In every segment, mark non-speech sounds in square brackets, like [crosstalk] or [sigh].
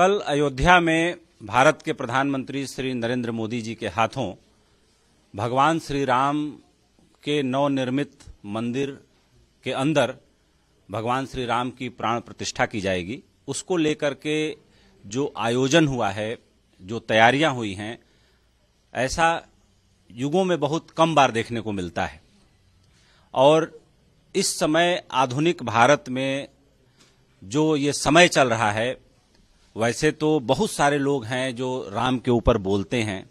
कल अयोध्या में भारत के प्रधानमंत्री श्री नरेंद्र मोदी जी के हाथों भगवान श्री राम के नवनिर्मित मंदिर के अंदर भगवान श्री राम की प्राण प्रतिष्ठा की जाएगी उसको लेकर के जो आयोजन हुआ है जो तैयारियां हुई हैं ऐसा युगों में बहुत कम बार देखने को मिलता है और इस समय आधुनिक भारत में जो ये समय चल रहा है वैसे तो बहुत सारे लोग हैं जो राम के ऊपर बोलते हैं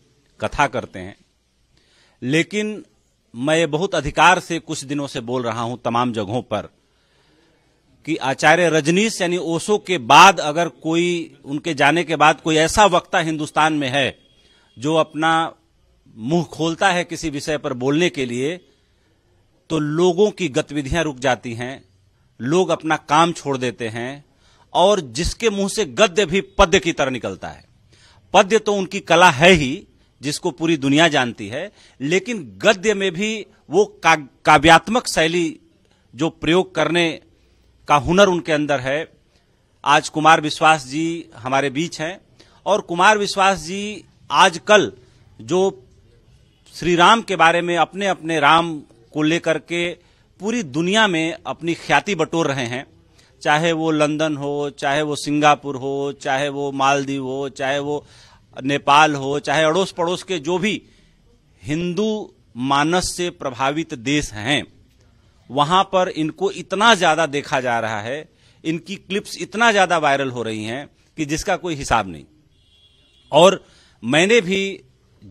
कथा करते हैं लेकिन मैं बहुत अधिकार से कुछ दिनों से बोल रहा हूं तमाम जगहों पर कि आचार्य रजनीश यानी ओशो के बाद अगर कोई उनके जाने के बाद कोई ऐसा वक्ता हिंदुस्तान में है जो अपना मुंह खोलता है किसी विषय पर बोलने के लिए तो लोगों की गतिविधियां रुक जाती हैं लोग अपना काम छोड़ देते हैं और जिसके मुंह से गद्य भी पद्य की तरह निकलता है पद्य तो उनकी कला है ही जिसको पूरी दुनिया जानती है लेकिन गद्य में भी वो का, काव्यात्मक शैली जो प्रयोग करने का हुनर उनके अंदर है आज कुमार विश्वास जी हमारे बीच हैं और कुमार विश्वास जी आजकल जो श्री राम के बारे में अपने अपने राम को लेकर के पूरी दुनिया में अपनी ख्याति बटोर रहे हैं चाहे वो लंदन हो चाहे वो सिंगापुर हो चाहे वो मालदीव हो चाहे वो नेपाल हो चाहे अड़ोस पड़ोस के जो भी हिंदू मानस से प्रभावित देश हैं वहां पर इनको इतना ज्यादा देखा जा रहा है इनकी क्लिप्स इतना ज्यादा वायरल हो रही हैं कि जिसका कोई हिसाब नहीं और मैंने भी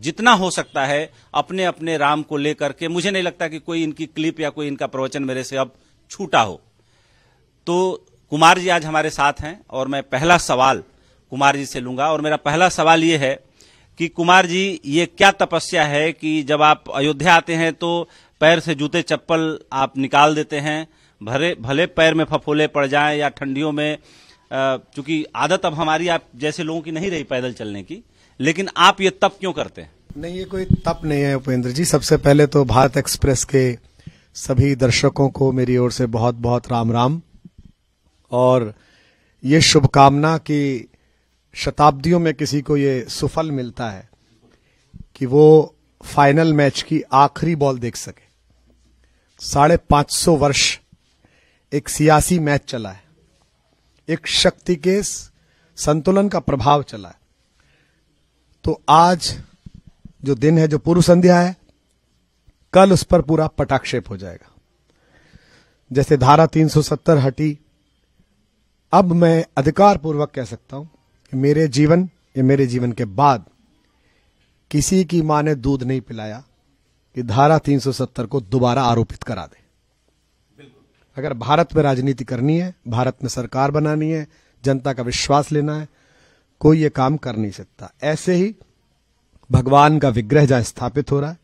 जितना हो सकता है अपने अपने राम को लेकर के मुझे नहीं लगता कि कोई इनकी क्लिप या कोई इनका प्रवचन मेरे से अब छूटा हो तो कुमार जी आज हमारे साथ हैं और मैं पहला सवाल कुमार जी से लूंगा और मेरा पहला सवाल ये है कि कुमार जी ये क्या तपस्या है कि जब आप अयोध्या आते हैं तो पैर से जूते चप्पल आप निकाल देते हैं भरे भले पैर में फफोले पड़ जाएं या ठंडियों में चूंकि आदत अब हमारी आप जैसे लोगों की नहीं रही पैदल चलने की लेकिन आप ये तप क्यों करते हैं नहीं ये कोई तप नहीं है उपेंद्र जी सबसे पहले तो भारत एक्सप्रेस के सभी दर्शकों को मेरी ओर से बहुत बहुत राम राम और ये शुभकामना कि शताब्दियों में किसी को ये सुफल मिलता है कि वो फाइनल मैच की आखिरी बॉल देख सके साढ़े पांच सौ वर्ष एक सियासी मैच चला है एक शक्ति के संतुलन का प्रभाव चला है तो आज जो दिन है जो पूर्व संध्या है कल उस पर पूरा पटाक्षेप हो जाएगा जैसे धारा 370 हटी अब मैं अधिकार पूर्वक कह सकता हूं कि मेरे जीवन या मेरे जीवन के बाद किसी की मां ने दूध नहीं पिलाया कि धारा 370 को दोबारा आरोपित करा दे अगर भारत में राजनीति करनी है भारत में सरकार बनानी है जनता का विश्वास लेना है कोई यह काम कर नहीं सकता ऐसे ही भगवान का विग्रह जहां स्थापित हो रहा है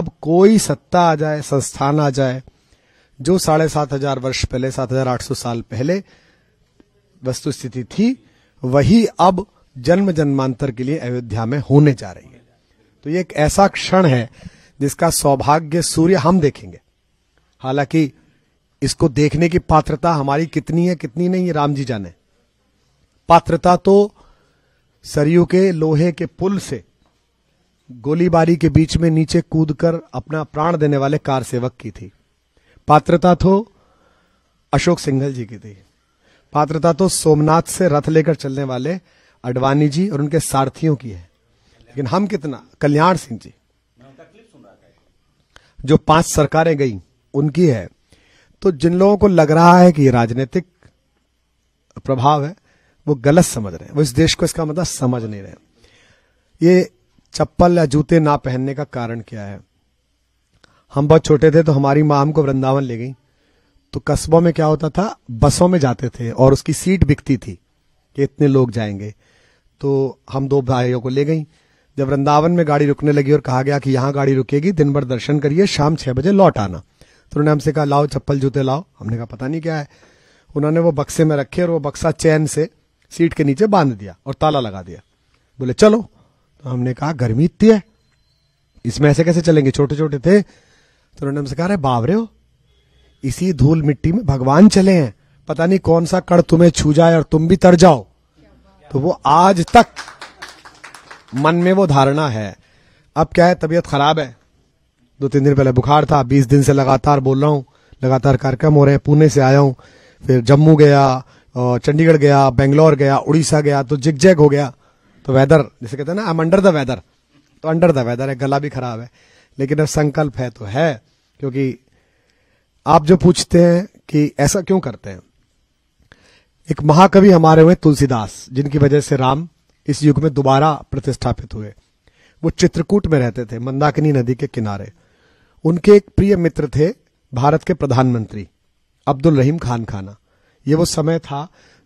अब कोई सत्ता आ जाए संस्थान आ जाए जो साढ़े सात हजार वर्ष पहले सात हजार आठ सौ साल पहले वस्तु स्थिति थी वही अब जन्म जन्मांतर के लिए अयोध्या में होने जा रही है तो ये एक ऐसा क्षण है जिसका सौभाग्य सूर्य हम देखेंगे हालांकि इसको देखने की पात्रता हमारी कितनी है कितनी नहीं है राम जी जाने पात्रता तो सरयू के लोहे के पुल से गोलीबारी के बीच में नीचे कूदकर अपना प्राण देने वाले कार सेवक की थी पात्रता तो अशोक सिंघल जी की थी पात्रता तो सोमनाथ से रथ लेकर चलने वाले अडवाणी जी और उनके सारथियों की है लेकिन हम कितना कल्याण सिंह जी जो पांच सरकारें गई उनकी है तो जिन लोगों को लग रहा है कि राजनीतिक प्रभाव है वो गलत समझ रहे हैं वो इस देश को इसका मतलब समझ नहीं रहे ये चप्पल या जूते ना पहनने का कारण क्या है हम बहुत छोटे थे तो हमारी माँ हमको वृंदावन ले गई तो कस्बों में क्या होता था बसों में जाते थे और उसकी सीट बिकती थी कि इतने लोग जाएंगे तो हम दो भाइयों को ले गई जब वृंदावन में गाड़ी रुकने लगी और कहा गया कि यहां गाड़ी रुकेगी दिन भर दर्शन करिए शाम छह बजे लौट आना तो उन्होंने हमसे कहा लाओ चप्पल जूते लाओ हमने कहा पता नहीं क्या है उन्होंने वो बक्से में रखे और वो बक्सा चैन से सीट के नीचे बांध दिया और ताला लगा दिया बोले चलो तो हमने कहा गर्मी इतनी है इसमें ऐसे कैसे चलेंगे छोटे छोटे थे तो उन्होंने हमसे कहा अरे बावरे हो इसी धूल मिट्टी में भगवान चले हैं पता नहीं कौन सा कड़ तुम्हें छू जाए और तुम भी तर जाओ तो वो आज तक मन में वो धारणा है अब क्या है तबीयत खराब है दो तीन दिन पहले बुखार था बीस दिन से लगातार बोल रहा हूं लगातार कार्यक्रम हो रहे हैं पुणे से आया हूं फिर जम्मू गया चंडीगढ़ गया बेंगलोर गया उड़ीसा गया तो जिग जैग हो गया तो वेदर जैसे कहते हैं ना I am under the weather तो अंडर द वेदर है गला भी खराब है लेकिन अब संकल्प है तो है क्योंकि आप जो पूछते हैं कि ऐसा क्यों करते हैं एक महाकवि हमारे हुए तुलसीदास जिनकी वजह से राम इस युग में दोबारा प्रतिष्ठापित हुए वो चित्रकूट में रहते थे मंदाकिनी नदी के किनारे उनके एक प्रिय मित्र थे भारत के प्रधानमंत्री अब्दुल रहीम खान खाना ये वो समय था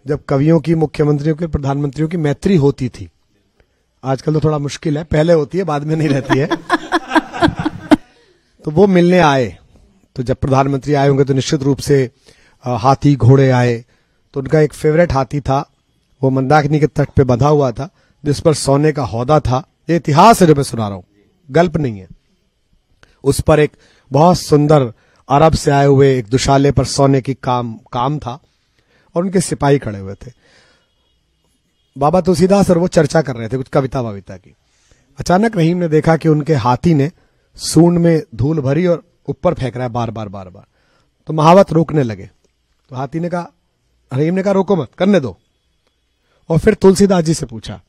जब कवियों की मुख्यमंत्रियों के प्रधानमंत्रियों की मैत्री होती थी आजकल तो थोड़ा मुश्किल है पहले होती है बाद में नहीं रहती है [laughs] तो वो मिलने आए तो जब प्रधानमंत्री आए होंगे तो निश्चित रूप से हाथी घोड़े आए तो उनका एक फेवरेट हाथी था वो मंदाकिनी के तट पे बंधा हुआ था जिस पर सोने का हौदा था ये इतिहास है जो मैं सुना रहा हूं गल्प नहीं है उस पर एक बहुत सुंदर अरब से आए हुए एक दुशाले पर सोने की काम काम था और उनके सिपाही खड़े हुए थे बाबा तुलसीदास और वो चर्चा कर रहे थे कुछ कविता वविता की अचानक रहीम ने देखा कि उनके हाथी ने सूंड में धूल भरी और ऊपर फेंक रहा है बार बार बार बार तो महावत रोकने लगे तो हाथी ने कहा हरीम ने कहा रोको मत करने दो और फिर तुलसीदास जी से पूछा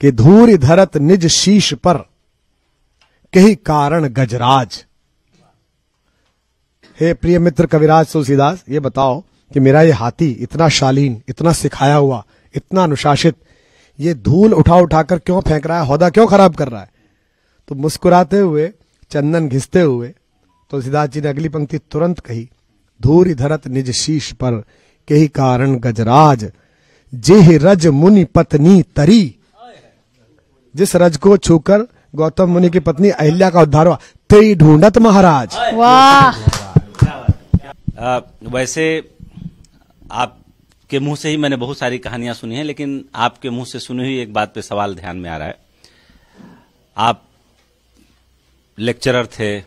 कि धूर धरत निज शीश पर कही कारण गजराज हे प्रिय मित्र कविराज तुलसीदास ये बताओ कि मेरा ये हाथी इतना शालीन इतना सिखाया हुआ इतना अनुशासित ये धूल उठा उठाकर क्यों फेंक रहा है हौदा क्यों खराब कर रहा है तो मुस्कुराते हुए चंदन घिसते हुए तो जी ने अगली पंक्ति तुरंत कही धूर धरत निज शीश पर के ही कारण गजराज जेह रज मुनि पत्नी तरी जिस रज को छूकर गौतम मुनि की पत्नी अहिल्या का उद्धार हुआ तेई ढूंढत महाराज वाह वैसे आपके मुंह से ही मैंने बहुत सारी कहानियां सुनी हैं लेकिन आपके मुंह से सुनी हुई एक बात पे सवाल ध्यान में आ रहा है आप लेक्चरर थे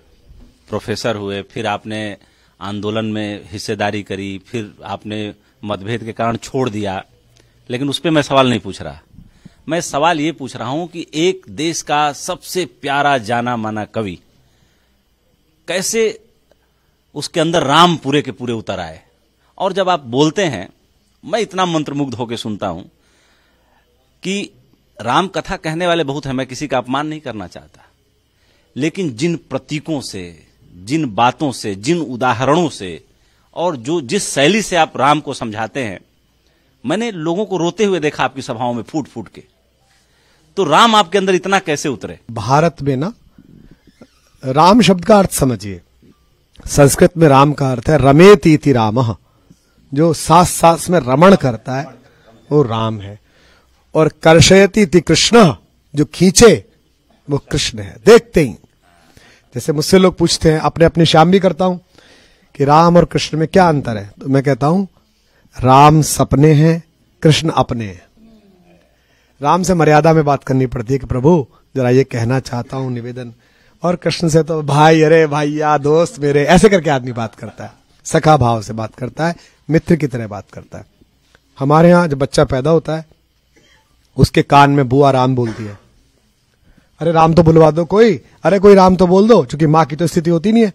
प्रोफेसर हुए फिर आपने आंदोलन में हिस्सेदारी करी फिर आपने मतभेद के कारण छोड़ दिया लेकिन उस पर मैं सवाल नहीं पूछ रहा मैं सवाल ये पूछ रहा हूं कि एक देश का सबसे प्यारा जाना माना कवि कैसे उसके अंदर राम पूरे के पूरे उतर आए और जब आप बोलते हैं मैं इतना मंत्रमुग्ध होकर सुनता हूं कि राम कथा कहने वाले बहुत हैं मैं किसी का अपमान नहीं करना चाहता लेकिन जिन प्रतीकों से जिन बातों से जिन उदाहरणों से और जो जिस शैली से आप राम को समझाते हैं मैंने लोगों को रोते हुए देखा आपकी सभाओं में फूट फूट के तो राम आपके अंदर इतना कैसे उतरे भारत में ना राम शब्द का अर्थ समझिए संस्कृत में राम का अर्थ है रमेती राम जो सास सास में रमण करता है वो राम है और कर्षयती थी कृष्ण जो खींचे वो कृष्ण है देखते ही जैसे मुझसे लोग पूछते हैं अपने अपने श्याम भी करता हूं कि राम और कृष्ण में क्या अंतर है तो मैं कहता हूं राम सपने हैं कृष्ण अपने हैं राम से मर्यादा में बात करनी पड़ती है कि प्रभु जरा ये कहना चाहता हूं निवेदन और कृष्ण से तो भाई अरे भैया दोस्त मेरे ऐसे करके आदमी बात करता है सखा भाव से बात करता है मित्र की तरह बात करता है हमारे यहां जब बच्चा पैदा होता है उसके कान में बुआ राम बोलती है अरे राम तो बुलवा दो कोई अरे कोई राम तो बोल दो क्योंकि माँ की तो स्थिति होती नहीं है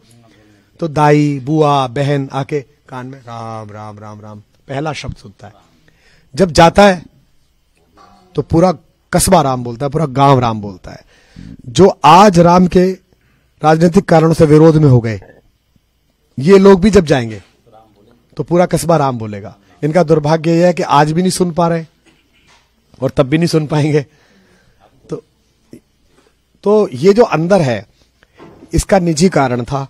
तो दाई बुआ बहन आके कान में राम राम राम राम पहला शब्द सुनता है जब जाता है तो पूरा कस्बा राम बोलता है पूरा गांव राम बोलता है जो आज राम के राजनीतिक कारणों से विरोध में हो गए ये लोग भी जब जाएंगे तो पूरा कस्बा राम बोलेगा इनका दुर्भाग्य यह है कि आज भी नहीं सुन पा रहे और तब भी नहीं सुन पाएंगे तो ये जो अंदर है इसका निजी कारण था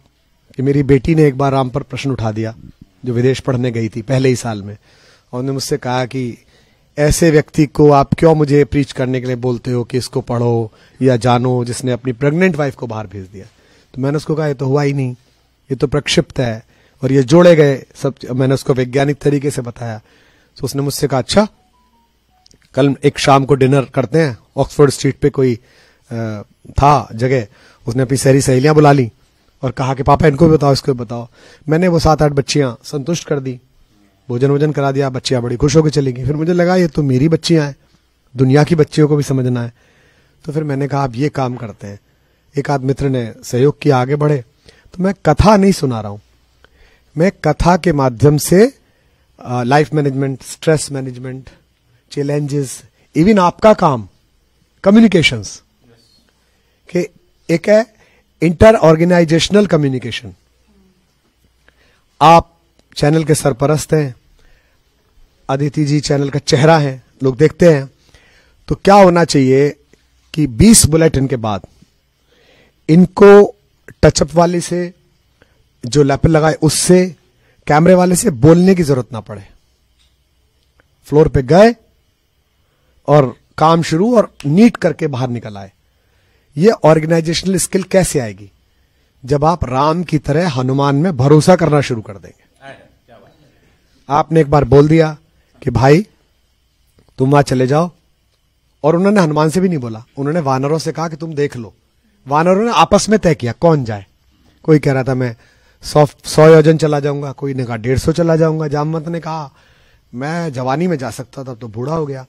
कि मेरी बेटी ने एक बार राम पर प्रश्न उठा दिया जो विदेश पढ़ने गई थी पहले ही साल में और उन्होंने मुझसे कहा कि ऐसे व्यक्ति को आप क्यों मुझे प्रीच करने के लिए बोलते हो कि इसको पढ़ो या जानो जिसने अपनी प्रेग्नेंट वाइफ को बाहर भेज दिया तो मैंने उसको कहा ये तो हुआ ही नहीं ये तो प्रक्षिप्त है और ये जोड़े गए सब मैंने उसको वैज्ञानिक तरीके से बताया तो उसने मुझसे कहा अच्छा कल एक शाम को डिनर करते हैं ऑक्सफोर्ड स्ट्रीट पे कोई था जगह उसने अपनी सहरी सहेलियां बुला ली और कहा कि पापा इनको भी बताओ इसको भी बताओ मैंने वो सात आठ बच्चियां संतुष्ट कर दी भोजन वोजन करा दिया बच्चियां बड़ी खुश होकर चली गई फिर मुझे लगा ये तो मेरी बच्चियां हैं दुनिया की बच्चियों को भी समझना है तो फिर मैंने कहा आप ये काम करते हैं एक आध मित्र ने सहयोग किया आगे बढ़े तो मैं कथा नहीं सुना रहा हूं मैं कथा के माध्यम से life management stress management challenges even आपका काम कम्युनिकेशंस कि एक है इंटर ऑर्गेनाइजेशनल कम्युनिकेशन आप चैनल के सरपरस्त हैं अदिति जी चैनल का चेहरा है लोग देखते हैं तो क्या होना चाहिए कि 20 बुलेटिन के बाद इनको टचअप वाले से जो लैपटॉप लगाए उससे कैमरे वाले से बोलने की जरूरत ना पड़े फ्लोर पे गए और काम शुरू और नीट करके बाहर निकल आए ये ऑर्गेनाइजेशनल स्किल कैसे आएगी जब आप राम की तरह हनुमान में भरोसा करना शुरू कर देंगे आपने एक बार बोल दिया कि भाई तुम वहां चले जाओ और उन्होंने हनुमान से भी नहीं बोला उन्होंने वानरों से कहा कि तुम देख लो वानरों ने आपस में तय किया कौन जाए कोई कह रहा था मैं सौ सौ योजन चला जाऊंगा कोई ने कहा डेढ़ सौ चला जाऊंगा जामवंत ने कहा मैं जवानी में जा सकता था तो बूढ़ा हो गया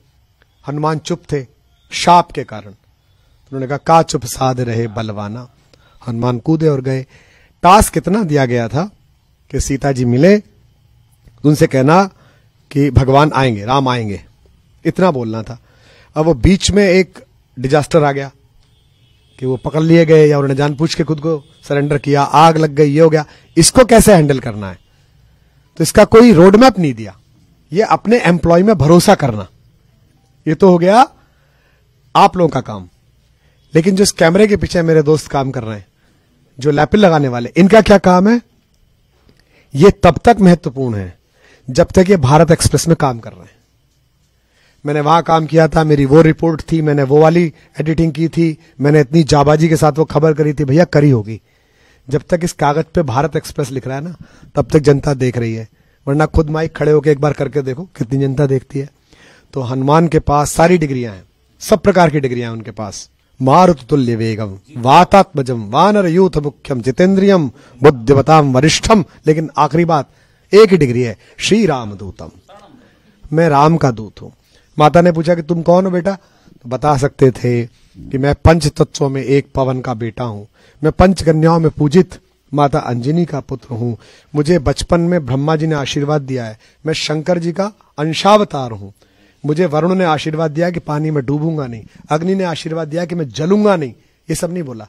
हनुमान चुप थे शाप के कारण उन्होंने कहा का चुप साध रहे बलवाना हनुमान कूदे और गए टास्क कितना दिया गया था कि सीता जी मिले उनसे कहना कि भगवान आएंगे राम आएंगे इतना बोलना था अब वो बीच में एक डिजास्टर आ गया कि वो पकड़ लिए गए या उन्होंने जान पूछ के खुद को सरेंडर किया आग लग गई ये हो गया इसको कैसे हैंडल करना है तो इसका कोई रोडमैप नहीं दिया ये अपने एम्प्लॉय में भरोसा करना ये तो हो गया आप लोगों का काम लेकिन जो इस कैमरे के पीछे मेरे दोस्त काम कर रहे हैं जो लैपिल लगाने वाले इनका क्या काम है ये तब तक महत्वपूर्ण है जब तक ये भारत एक्सप्रेस में काम कर रहे हैं मैंने वहां काम किया था मेरी वो रिपोर्ट थी मैंने वो वाली एडिटिंग की थी मैंने इतनी जाबाजी के साथ वो खबर करी थी भैया करी होगी जब तक इस कागज पे भारत एक्सप्रेस लिख रहा है ना तब तक जनता देख रही है वरना खुद माइक खड़े होकर एक बार करके देखो कितनी जनता देखती है तो हनुमान के पास सारी डिग्रियां हैं सब प्रकार की डिग्रियां हैं उनके पास मारुतुल्य वेगम वातात्मज वानर यूथ मुख्यम जितेंद्रियम बुद्धिवताम वरिष्ठम लेकिन आखिरी बात एक ही डिग्री है श्री राम दूतम मैं राम का दूत हूं माता ने पूछा कि तुम कौन हो बेटा तो बता सकते थे कि मैं पंच तत्वों में एक पवन का बेटा हूं मैं पंच कन्याओं में पूजित माता अंजनी का पुत्र हूं मुझे बचपन में ब्रह्मा जी ने आशीर्वाद दिया है मैं शंकर जी का अंशावतार हूं मुझे वरुण ने आशीर्वाद दिया कि पानी में डूबूंगा नहीं अग्नि ने आशीर्वाद दिया कि मैं जलूंगा नहीं ये सब नहीं बोला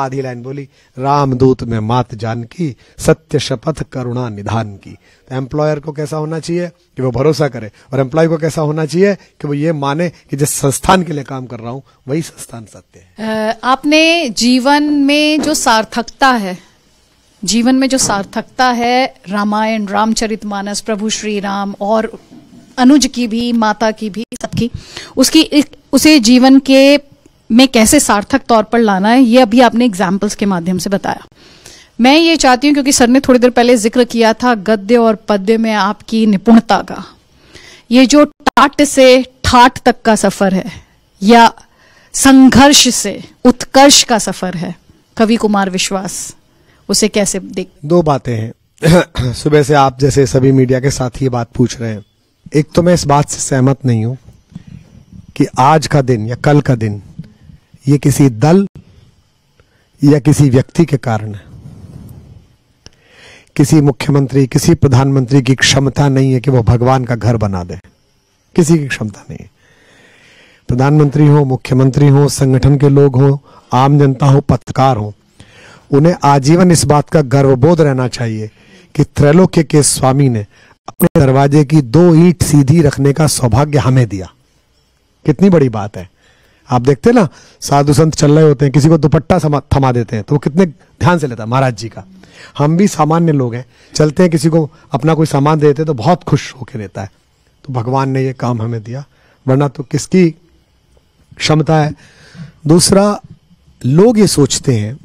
आधी लाइन बोली रामदूत में मात जान की सत्य शपथ करुणा निधान की तो एम्प्लॉयर को कैसा होना चाहिए कि वो भरोसा करे और एम्प्लॉय को कैसा होना चाहिए कि वो ये माने कि जिस संस्थान के लिए काम कर रहा हूँ वही संस्थान सत्य है आपने जीवन में जो सार्थकता है जीवन में जो सार्थकता है रामायण रामचरितमानस प्रभु श्री राम और अनुज की भी माता की भी सबकी उसकी उसे जीवन के में कैसे सार्थक तौर पर लाना है ये अभी आपने एग्जाम्पल्स के माध्यम से बताया मैं ये चाहती हूँ क्योंकि सर ने थोड़ी देर पहले जिक्र किया था गद्य और पद्य में आपकी निपुणता का ये जो टाट से ठाट तक का सफर है या संघर्ष से उत्कर्ष का सफर है कवि कुमार विश्वास उसे कैसे देख दो बातें हैं [clears throat] सुबह से आप जैसे सभी मीडिया के साथ ये बात पूछ रहे हैं एक तो मैं इस बात से सहमत नहीं हूं कि आज का दिन या कल का दिन ये किसी दल या किसी व्यक्ति के कारण है किसी मुख्यमंत्री किसी प्रधानमंत्री की क्षमता नहीं है कि वो भगवान का घर बना दे किसी की क्षमता नहीं है प्रधानमंत्री हो मुख्यमंत्री हो संगठन के लोग हो आम जनता हो पत्रकार हो उन्हें आजीवन इस बात का गर्वबोध रहना चाहिए कि त्रैलोक्य के स्वामी ने अपने दरवाजे की दो ईट सीधी रखने का सौभाग्य हमें दिया कितनी बड़ी बात है आप देखते ना साधु संत चल रहे होते हैं किसी को दुपट्टा थमा देते हैं तो वो कितने ध्यान से लेता है महाराज जी का हम भी सामान्य लोग हैं चलते हैं किसी को अपना कोई सामान देते हैं तो बहुत खुश होकर देता है तो भगवान ने ये काम हमें दिया वरना तो किसकी क्षमता है दूसरा लोग ये सोचते हैं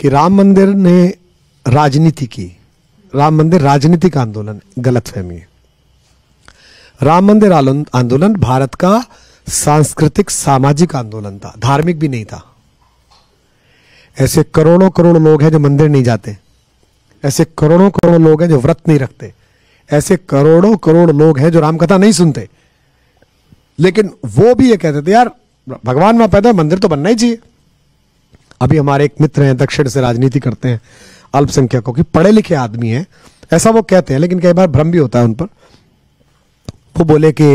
कि राम मंदिर ने राजनीति की राम मंदिर राजनीतिक आंदोलन गलत फहमी है राम मंदिर आंदोलन भारत का सांस्कृतिक सामाजिक आंदोलन था धार्मिक भी नहीं था ऐसे करोड़ों करोड़ लोग हैं जो मंदिर नहीं जाते ऐसे करोड़ों करोड़ लोग हैं जो व्रत नहीं रखते ऐसे करोड़ों करोड़ लोग हैं जो रामकथा नहीं सुनते लेकिन वो भी ये कहते थे यार भगवान वहां पैदा मंदिर तो बनना ही चाहिए अभी हमारे एक मित्र हैं दक्षिण से राजनीति करते हैं अल्पसंख्यकों की पढ़े लिखे आदमी है ऐसा वो कहते हैं लेकिन कई बार भ्रम भी होता है उन पर वो बोले कि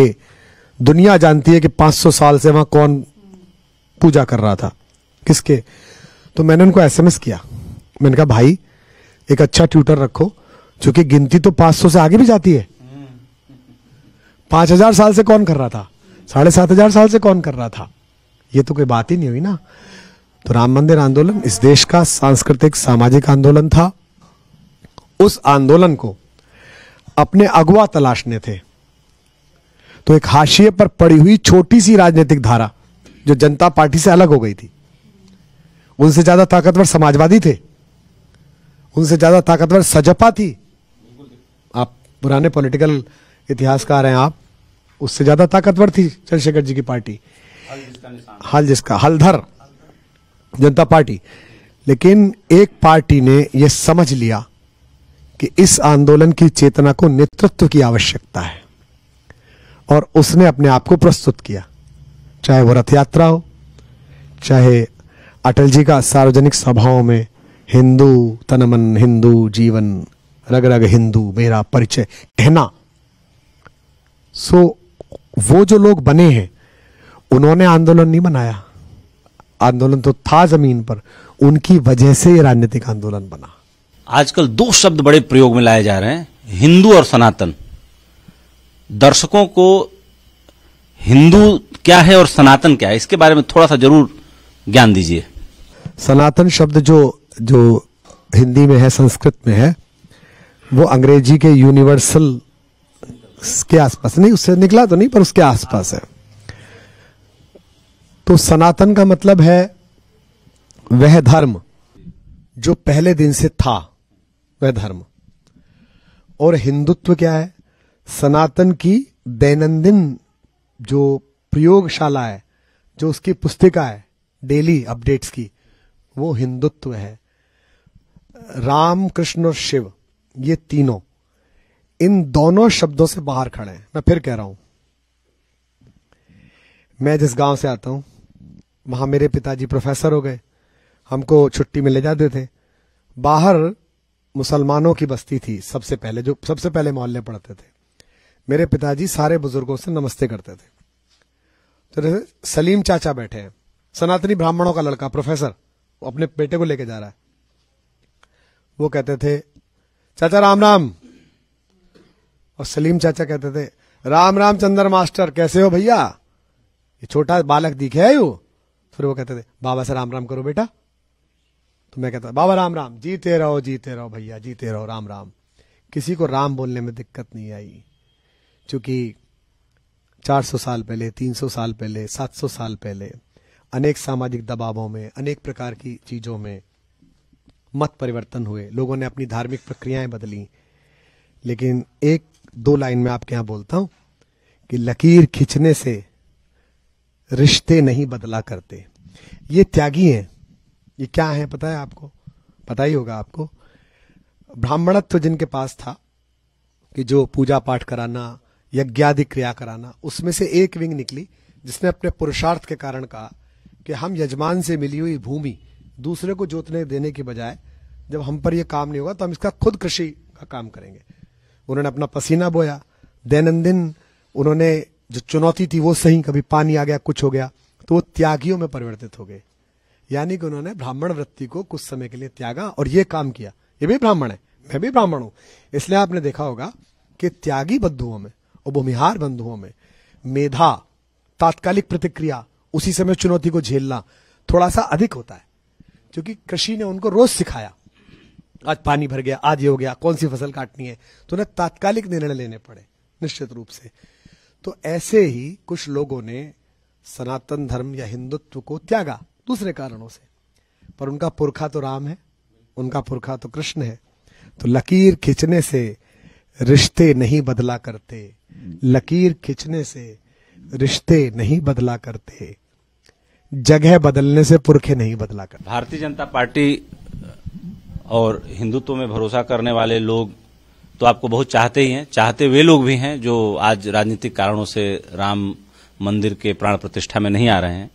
दुनिया जानती है कि 500 साल से वहां कौन पूजा कर रहा था किसके तो मैंने उनको एसएमएस किया मैंने कहा भाई एक अच्छा ट्यूटर रखो क्योंकि गिनती तो 500 से आगे भी जाती है 5000 साल से कौन कर रहा था साढ़े सात हजार साल से कौन कर रहा था ये तो कोई बात ही नहीं हुई ना तो राम मंदिर आंदोलन इस देश का सांस्कृतिक सामाजिक आंदोलन था उस आंदोलन को अपने अगुआ तलाशने थे तो एक हाशिए पर पड़ी हुई छोटी सी राजनीतिक धारा जो जनता पार्टी से अलग हो गई थी उनसे ज्यादा ताकतवर समाजवादी थे उनसे ज्यादा ताकतवर सजपा थी आप पुराने पॉलिटिकल इतिहासकार रहे हैं आप उससे ज्यादा ताकतवर थी चंद्रशेखर जी की पार्टी हल जिसका हलधर जनता पार्टी लेकिन एक पार्टी ने यह समझ लिया कि इस आंदोलन की चेतना को नेतृत्व की आवश्यकता है और उसने अपने आप को प्रस्तुत किया चाहे वो रथ यात्रा हो चाहे अटल जी का सार्वजनिक सभाओं में हिंदू तनमन हिंदू जीवन रग रग हिंदू मेरा परिचय कहना सो वो जो लोग बने हैं उन्होंने आंदोलन नहीं बनाया आंदोलन तो था जमीन पर उनकी वजह से यह राजनीतिक आंदोलन बना आजकल दो शब्द बड़े प्रयोग में लाए जा रहे हैं हिंदू और सनातन दर्शकों को हिंदू क्या है और सनातन क्या है इसके बारे में थोड़ा सा जरूर ज्ञान दीजिए सनातन शब्द जो जो हिंदी में है संस्कृत में है वो अंग्रेजी के यूनिवर्सल के आसपास नहीं उससे निकला तो नहीं पर उसके आसपास है तो सनातन का मतलब है वह धर्म जो पहले दिन से था वह धर्म और हिंदुत्व क्या है सनातन की दैनंदिन जो प्रयोगशाला है जो उसकी पुस्तिका है डेली अपडेट्स की वो हिंदुत्व है राम कृष्ण और शिव ये तीनों इन दोनों शब्दों से बाहर खड़े हैं मैं फिर कह रहा हूं मैं जिस गांव से आता हूं वहां मेरे पिताजी प्रोफेसर हो गए हमको छुट्टी में ले जाते थे बाहर मुसलमानों की बस्ती थी सबसे पहले जो सबसे पहले मोहल्ले पढ़ते थे मेरे पिताजी सारे बुजुर्गों से नमस्ते करते थे तो सलीम चाचा बैठे हैं सनातनी ब्राह्मणों का लड़का प्रोफेसर वो अपने बेटे को लेके जा रहा है वो कहते थे चाचा राम राम और सलीम चाचा कहते थे राम राम चंद्र मास्टर कैसे हो भैया ये छोटा बालक दिखे है यू फिर वो कहते थे बाबा से राम राम करो बेटा तो मैं कहता बाबा राम राम जीते रहो जीते रहो भैया जीते रहो राम राम किसी को राम बोलने में दिक्कत नहीं आई क्योंकि 400 साल पहले 300 साल पहले 700 साल पहले अनेक सामाजिक दबावों में अनेक प्रकार की चीजों में मत परिवर्तन हुए लोगों ने अपनी धार्मिक प्रक्रियाएं बदली लेकिन एक दो लाइन में आपके यहां बोलता हूं कि लकीर खींचने से रिश्ते नहीं बदला करते ये त्यागी हैं ये क्या है पता है आपको पता ही होगा आपको ब्राह्मणत्व जिनके पास था कि जो पूजा पाठ कराना यज्ञादि क्रिया कराना उसमें से एक विंग निकली जिसने अपने पुरुषार्थ के कारण कहा कि हम यजमान से मिली हुई भूमि दूसरे को जोतने देने के बजाय जब हम पर यह काम नहीं होगा तो हम इसका खुद कृषि का काम करेंगे उन्होंने अपना पसीना बोया दैनंदिन उन्होंने जो चुनौती थी वो सही कभी पानी आ गया कुछ हो गया तो वो त्यागियों में परिवर्तित हो गए यानी कि उन्होंने ब्राह्मण वृत्ति को कुछ समय के लिए त्यागा और ये काम किया ये भी ब्राह्मण है मैं भी ब्राह्मण हूं इसलिए आपने देखा होगा कि त्यागी बंधुओं में और भूमिहार बंधुओं में मेधा तात्कालिक प्रतिक्रिया उसी समय चुनौती को झेलना थोड़ा सा अधिक होता है क्योंकि कृषि ने उनको रोज सिखाया आज पानी भर गया आज ये हो गया कौन सी फसल काटनी है तो उन्हें तात्कालिक निर्णय लेने पड़े निश्चित रूप से तो ऐसे ही कुछ लोगों ने सनातन धर्म या हिंदुत्व को त्यागा दूसरे कारणों से पर उनका पुरखा तो राम है उनका पुरखा तो कृष्ण है तो लकीर खींचने से रिश्ते नहीं बदला करते लकीर खींचने से रिश्ते नहीं बदला करते जगह बदलने से पुरखे नहीं बदला करते भारतीय जनता पार्टी और हिंदुत्व में भरोसा करने वाले लोग तो आपको बहुत चाहते ही हैं चाहते वे लोग भी हैं जो आज राजनीतिक कारणों से राम मंदिर के प्राण प्रतिष्ठा में नहीं आ रहे हैं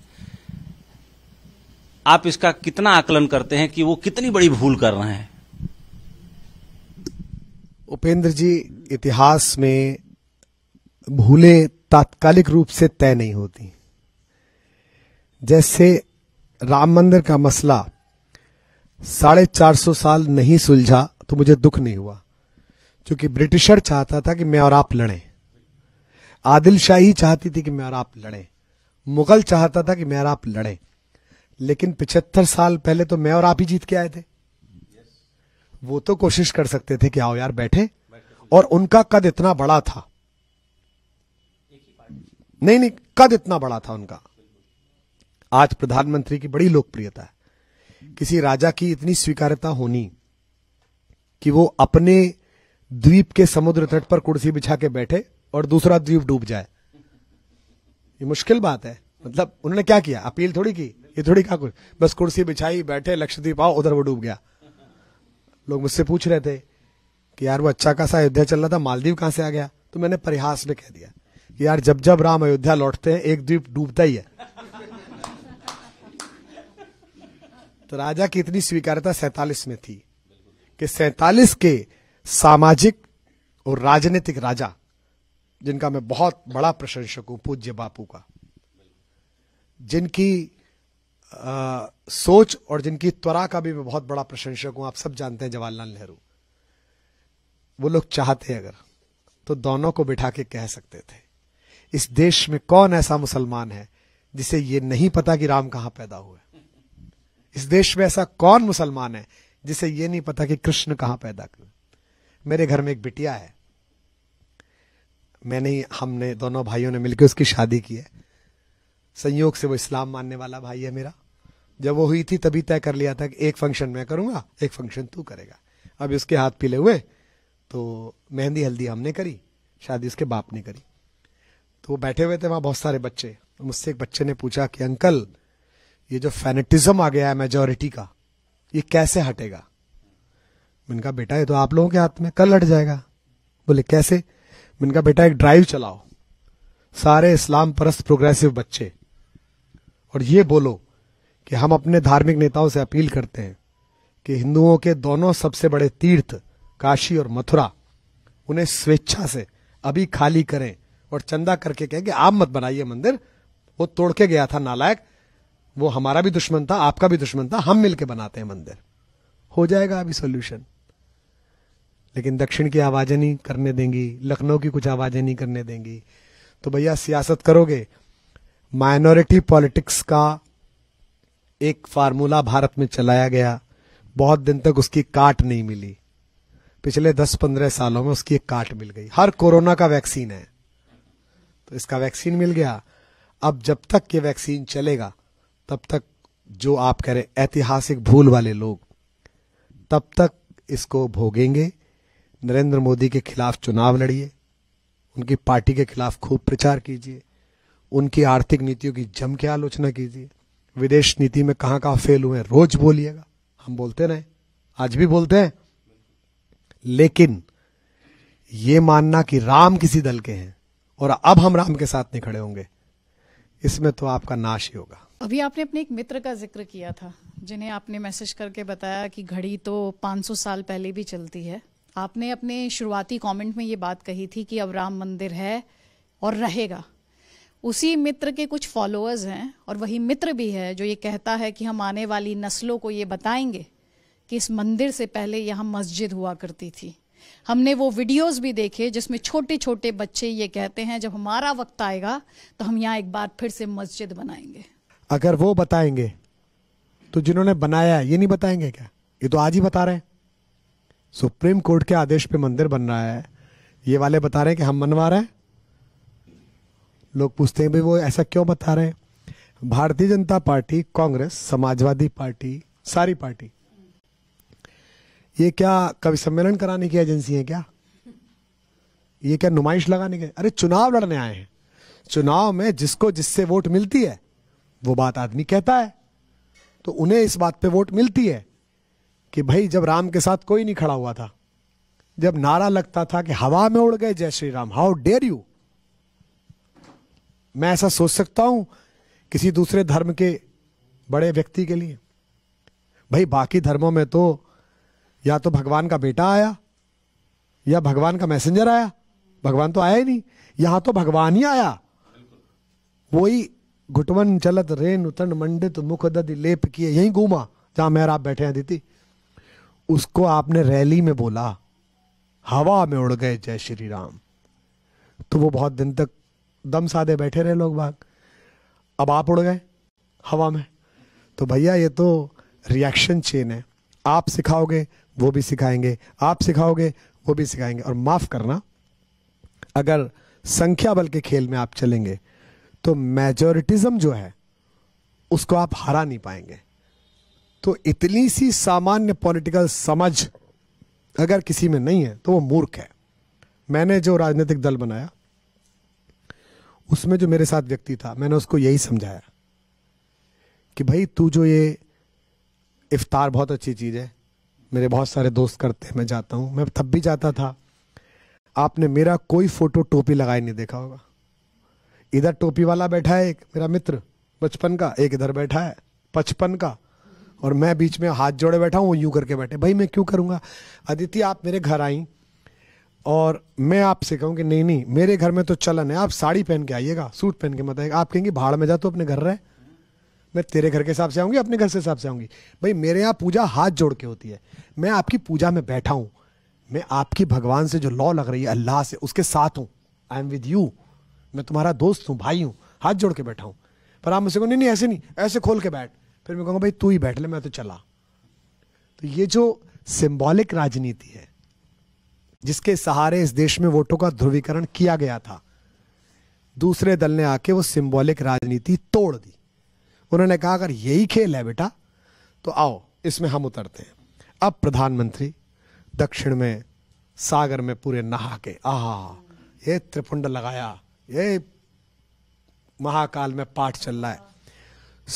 आप इसका कितना आकलन करते हैं कि वो कितनी बड़ी भूल कर रहे हैं उपेंद्र जी इतिहास में भूलें तात्कालिक रूप से तय नहीं होती जैसे राम मंदिर का मसला साढ़े चार सौ साल नहीं सुलझा तो मुझे दुख नहीं हुआ क्योंकि ब्रिटिशर चाहता था कि मैं और आप लड़े आदिल शाही चाहती थी कि मैं और आप लड़े मुगल चाहता था कि मैं और आप लड़े लेकिन पिछहत्तर साल पहले तो मैं और आप ही जीत के आए थे वो तो कोशिश कर सकते थे कि आओ यार बैठे और उनका कद इतना बड़ा था नहीं नहीं कद इतना बड़ा था उनका आज प्रधानमंत्री की बड़ी लोकप्रियता है किसी राजा की इतनी स्वीकार्यता होनी कि वो अपने द्वीप के समुद्र तट पर कुर्सी बिछा के बैठे और दूसरा द्वीप डूब जाए ये मुश्किल बात है मतलब उन्होंने क्या किया अपील थोड़ी की ये थोड़ी क्या कुछ बस कुर्सी बिछाई बैठे लक्षद्वीप आओ उधर वो डूब गया लोग मुझसे पूछ रहे थे कि यार वो अच्छा खासा अयोध्या चल रहा था मालदीव कहां से आ गया तो मैंने परिहास में कह दिया कि यार जब जब राम अयोध्या लौटते हैं एक द्वीप डूबता ही है तो राजा की इतनी स्वीकारता सैतालीस में थी कि सैतालीस के सामाजिक और राजनीतिक राजा जिनका मैं बहुत बड़ा प्रशंसक हूं पूज्य बापू का जिनकी आ, सोच और जिनकी त्वरा का भी मैं बहुत बड़ा प्रशंसक हूं आप सब जानते हैं जवाहरलाल नेहरू वो लोग चाहते अगर तो दोनों को बिठा के कह सकते थे इस देश में कौन ऐसा मुसलमान है जिसे ये नहीं पता कि राम कहां पैदा हुए इस देश में ऐसा कौन मुसलमान है जिसे ये नहीं पता कि कृष्ण कहां पैदा हुए मेरे घर में एक बिटिया है मैंने हमने दोनों भाइयों ने मिलकर उसकी शादी की है संयोग से वो इस्लाम मानने वाला भाई है मेरा जब वो हुई थी तभी तय कर लिया था कि एक फंक्शन मैं करूंगा एक फंक्शन तू करेगा अब उसके हाथ पीले हुए तो मेहंदी हल्दी हमने करी शादी उसके बाप ने करी तो वो बैठे हुए थे वहां बहुत सारे बच्चे मुझसे एक बच्चे ने पूछा कि अंकल ये जो फैनेटिज्म आ गया है मेजोरिटी का ये कैसे हटेगा मैंने कहा बेटा ये तो आप लोगों के हाथ में कल लट जाएगा बोले कैसे मैंने कहा बेटा एक ड्राइव चलाओ सारे इस्लाम परस्त प्रोग्रेसिव बच्चे और ये बोलो कि हम अपने धार्मिक नेताओं से अपील करते हैं कि हिंदुओं के दोनों सबसे बड़े तीर्थ काशी और मथुरा उन्हें स्वेच्छा से अभी खाली करें और चंदा करके कहें कि आप मत बनाइए मंदिर वो तोड़ के गया था नालायक वो हमारा भी दुश्मन था आपका भी दुश्मन था हम मिलके बनाते हैं मंदिर हो जाएगा अभी सोल्यूशन लेकिन दक्षिण की आवाजें नहीं करने देंगी लखनऊ की कुछ आवाजें नहीं करने देंगी तो भैया सियासत करोगे माइनॉरिटी पॉलिटिक्स का एक फार्मूला भारत में चलाया गया बहुत दिन तक उसकी काट नहीं मिली पिछले 10-15 सालों में उसकी एक काट मिल गई हर कोरोना का वैक्सीन है तो इसका वैक्सीन मिल गया अब जब तक ये वैक्सीन चलेगा तब तक जो आप कह रहे ऐतिहासिक भूल वाले लोग तब तक इसको भोगेंगे नरेंद्र मोदी के खिलाफ चुनाव लड़िए उनकी पार्टी के खिलाफ खूब प्रचार कीजिए उनकी आर्थिक नीतियों की जम के आलोचना कीजिए विदेश नीति में कहा कहाँ फेल हुए रोज बोलिएगा हम बोलते रहे आज भी बोलते हैं लेकिन ये मानना कि राम किसी दल के हैं और अब हम राम के साथ नहीं खड़े होंगे इसमें तो आपका नाश ही होगा अभी आपने अपने एक मित्र का जिक्र किया था जिन्हें आपने मैसेज करके बताया कि घड़ी तो 500 साल पहले भी चलती है आपने अपने शुरुआती कमेंट में ये बात कही थी कि अब राम मंदिर है और रहेगा उसी मित्र के कुछ फॉलोअर्स हैं और वही मित्र भी है जो ये कहता है कि हम आने वाली नस्लों को ये बताएंगे कि इस मंदिर से पहले यहाँ मस्जिद हुआ करती थी हमने वो वीडियोस भी देखे जिसमें छोटे छोटे बच्चे ये कहते हैं जब हमारा वक्त आएगा तो हम यहाँ एक बार फिर से मस्जिद बनाएंगे अगर वो बताएंगे तो जिन्होंने बनाया ये नहीं बताएंगे क्या ये तो आज ही बता रहे हैं सुप्रीम कोर्ट के आदेश पे मंदिर बन रहा है ये वाले बता रहे हैं कि हम मनवा रहे हैं लोग पूछते हैं भाई वो ऐसा क्यों बता रहे हैं Bharatiya Janata party Congress Samajwadi party सारी पार्टी ये क्या कवि सम्मेलन कराने की एजेंसी है क्या ये क्या नुमाइश लगाने के अरे चुनाव लड़ने आए हैं चुनाव में जिसको जिससे वोट मिलती है वो बात आदमी कहता है तो उन्हें इस बात पे वोट मिलती है कि भाई जब राम के साथ कोई नहीं खड़ा हुआ था जब नारा लगता था कि हवा में उड़ गए जय Shri Ram how dare you मैं ऐसा सोच सकता हूं किसी दूसरे धर्म के बड़े व्यक्ति के लिए भाई बाकी धर्मों में तो या तो भगवान का बेटा आया या भगवान का मैसेंजर आया भगवान तो आया ही नहीं यहां तो भगवान ही आया वही घुटवन चलत रेन उतन मंडित मुख ददि लेप किए यही घूमा जहां मैं आप बैठे हैं दीदी उसको आपने रैली में बोला हवा में उड़ गए जय श्री राम तो वो बहुत दिन तक दम साधे बैठे रहे लोग बाग अब आप उड़ गए हवा में तो भैया ये तो रिएक्शन चेन है आप सिखाओगे वो भी सिखाएंगे आप सिखाओगे वो भी सिखाएंगे और माफ़ करना अगर संख्या बल के खेल में आप चलेंगे तो मेजोरिटिज्म जो है उसको आप हरा नहीं पाएंगे तो इतनी सी सामान्य पॉलिटिकल समझ अगर किसी में नहीं है तो वो मूर्ख है मैंने जो राजनीतिक दल बनाया उसमें जो मेरे साथ व्यक्ति था मैंने उसको यही समझाया कि भाई तू जो ये इफ्तार बहुत अच्छी चीज़ है मेरे बहुत सारे दोस्त करते हैं मैं जाता हूं मैं तब भी जाता था आपने मेरा कोई फोटो टोपी लगाए नहीं देखा होगा इधर टोपी वाला बैठा है एक मेरा मित्र बचपन का एक इधर बैठा है पचपन का और मैं बीच में हाथ जोड़े बैठा हूँ वो यूं करके बैठे भाई मैं क्यों करूँगा अदिति आप मेरे घर आई और मैं आपसे कहूँ कि नहीं नहीं मेरे घर में तो चलन है आप साड़ी पहन के आइएगा सूट पहन के मत आइएगा आप कहेंगे भाड़ में जा तो अपने घर रहे मैं तेरे घर के हिसाब से आऊँगी अपने घर से हिसाब से आऊँगी भाई मेरे यहाँ पूजा हाथ जोड़ के होती है मैं आपकी पूजा में बैठा हूँ मैं आपकी भगवान से जो लॉ लग रही है अल्लाह से उसके साथ हूँ आई एम विद यू मैं तुम्हारा दोस्त हूँ भाई हूँ हाथ जोड़ के बैठा हूँ पर आप मुझसे कहो नहीं नहीं ऐसे नहीं ऐसे खोल के बैठ फिर मैं कहूंगा भाई तू ही बैठ ले मैं तो चला तो ये जो सिंबॉलिक राजनीति है जिसके सहारे इस देश में वोटों का ध्रुवीकरण किया गया था दूसरे दल ने आके वो सिंबॉलिक राजनीति तोड़ दी उन्होंने कहा अगर यही खेल है बेटा तो आओ इसमें हम उतरते हैं अब प्रधानमंत्री दक्षिण में सागर में पूरे नहा के आहा ये त्रिपुंड लगाया ये महाकाल में पाठ चल रहा है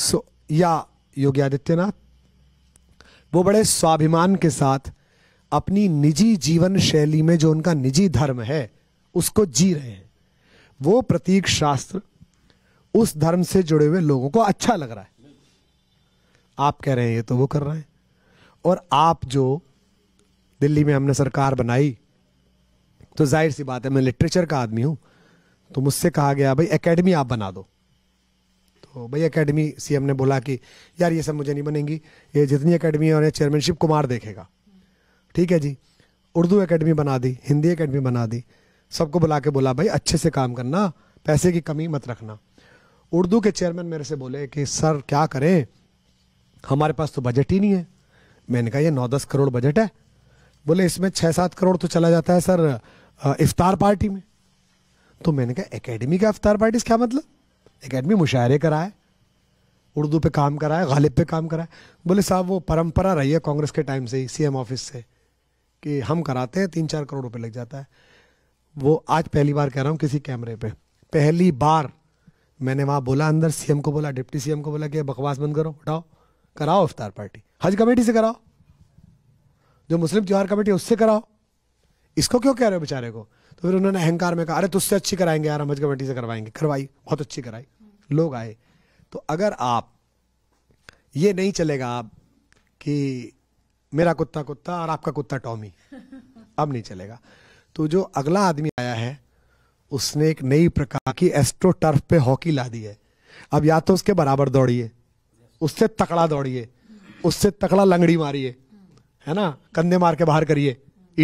सो या योगी आदित्यनाथ वो बड़े स्वाभिमान के साथ अपनी निजी जीवन शैली में जो उनका निजी धर्म है उसको जी रहे हैं वो प्रतीक शास्त्र उस धर्म से जुड़े हुए लोगों को अच्छा लग रहा है आप कह रहे हैं ये तो वो कर रहे हैं और आप जो दिल्ली में हमने सरकार बनाई तो जाहिर सी बात है मैं लिटरेचर का आदमी हूं तो मुझसे कहा गया भाई एकेडमी आप बना दो तो भाई एकेडमी सीएम ने बोला कि यार ये सब मुझे नहीं बनेंगी ये जितनी एकेडमी है चेयरमैनशिप कुमार देखेगा ठीक है जी उर्दू एकेडमी बना दी हिंदी एकेडमी बना दी सबको बुला के बोला भाई अच्छे से काम करना पैसे की कमी मत रखना उर्दू के चेयरमैन मेरे से बोले कि सर क्या करें हमारे पास तो बजट ही नहीं है मैंने कहा ये नौ दस करोड़ बजट है बोले इसमें छः सात करोड़ तो चला जाता है सर इफ्तार पार्टी में तो मैंने कहा एकेडमी का इफ्तार पार्टी क्या मतलब एकेडमी मुशायरे कराए उर्दू पे काम कराए गालिब पे काम कराए बोले साहब वो परंपरा रही है कांग्रेस के टाइम से ही सीएम ऑफिस से कि हम कराते हैं तीन चार करोड़ रुपए लग जाता है वो आज पहली बार कह रहा हूँ किसी कैमरे पे पहली बार मैंने वहाँ बोला अंदर सीएम को बोला डिप्टी सीएम को बोला कि बकवास बंद करो उठाओ कराओ इफ्तार पार्टी हज कमेटी से कराओ जो मुस्लिम त्यौहार कमेटी है उससे कराओ इसको क्यों कह रहे हो बेचारे को तो फिर उन्होंने अहंकार में कहा अरे तुझसे अच्छी कराएंगे यार हम कमेटी से करवाएंगे करवाई बहुत अच्छी कराई लोग आए तो अगर आप ये नहीं चलेगा आप कि मेरा कुत्ता कुत्ता और आपका कुत्ता टॉमी अब नहीं चलेगा तो जो अगला आदमी आया है उसने एक नई प्रकार की एस्ट्रो टर्फ पे हॉकी ला दी है अब या तो उसके बराबर दौड़िए उससे तकड़ा दौड़िए उससे तकड़ा लंगड़ी मारिए है ना कंधे मार के बाहर करिए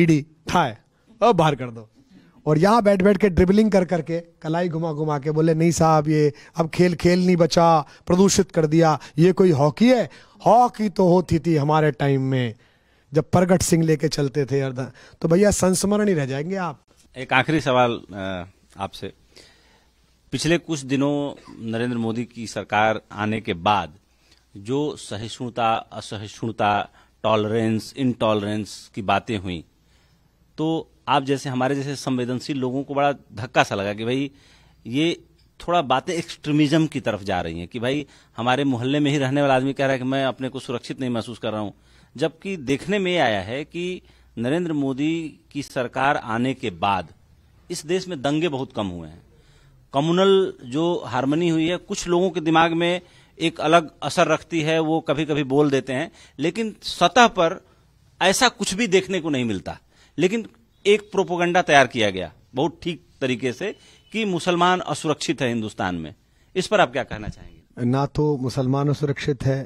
ईडी था बाहर कर दो और यहाँ बैठ बैठ के ड्रिबलिंग कर करके कलाई घुमा घुमा के बोले नहीं साहब ये अब खेल खेल नहीं बचा प्रदूषित कर दिया ये कोई हॉकी है हॉकी तो होती थी हमारे टाइम में जब प्रगट सिंह लेके चलते थे अर्धा तो भैया संस्मरण ही रह जाएंगे आप एक आखिरी सवाल आपसे पिछले कुछ दिनों नरेंद्र मोदी की सरकार आने के बाद जो सहिष्णुता असहिष्णुता टॉलरेंस इनटॉलरेंस की बातें हुई तो आप जैसे हमारे जैसे संवेदनशील लोगों को बड़ा धक्का सा लगा कि भाई ये थोड़ा बातें एक्सट्रीमिज्म की तरफ जा रही हैं कि भाई हमारे मोहल्ले में ही रहने वाला आदमी कह रहा है कि मैं अपने को सुरक्षित नहीं महसूस कर रहा हूं जबकि देखने में आया है कि नरेंद्र मोदी की सरकार आने के बाद इस देश में दंगे बहुत कम हुए हैं कम्युनल जो हारमोनी हुई है कुछ लोगों के दिमाग में एक अलग असर रखती है वो कभी कभी बोल देते हैं लेकिन सतह पर ऐसा कुछ भी देखने को नहीं मिलता लेकिन एक प्रोपोगंडा तैयार किया गया बहुत ठीक तरीके से कि मुसलमान असुरक्षित है हिंदुस्तान में इस पर आप क्या कहना चाहेंगे ना तो मुसलमान असुरक्षित है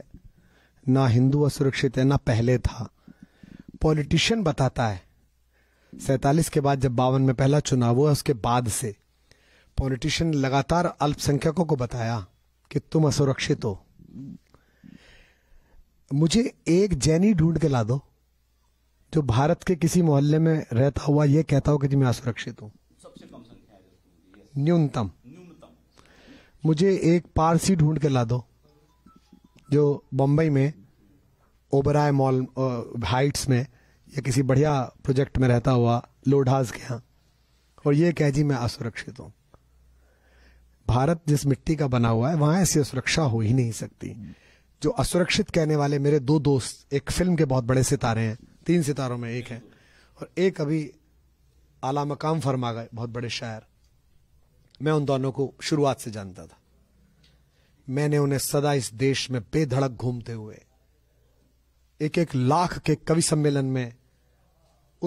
ना हिंदू असुरक्षित है ना पहले था पॉलिटिशियन बताता है सैतालीस के बाद जब बावन में पहला चुनाव हुआ उसके बाद से पॉलिटिशियन लगातार अल्पसंख्यकों को बताया कि तुम असुरक्षित हो मुझे एक जैनी ढूंढ के ला दो जो भारत के किसी मोहल्ले में रहता हुआ ये कहता हो कि जी मैं असुरक्षित हूँ न्यूनतम मुझे एक पारसी ढूंढ के ला दो जो बंबई में ओबराय मॉल हाइट्स में या किसी बढ़िया प्रोजेक्ट में रहता हुआ लोढ़ास के यहां और ये कह जी मैं असुरक्षित हूं भारत जिस मिट्टी का बना हुआ है वहां ऐसी असुरक्षा हो ही नहीं सकती जो असुरक्षित कहने वाले मेरे दो दोस्त एक फिल्म के बहुत बड़े सितारे हैं तीन सितारों में एक है और एक अभी आला मकाम फरमा गए बहुत बड़े शायर मैं उन दोनों को शुरुआत से जानता था मैंने उन्हें सदा इस देश में बेधड़क घूमते हुए एक एक लाख के कवि सम्मेलन में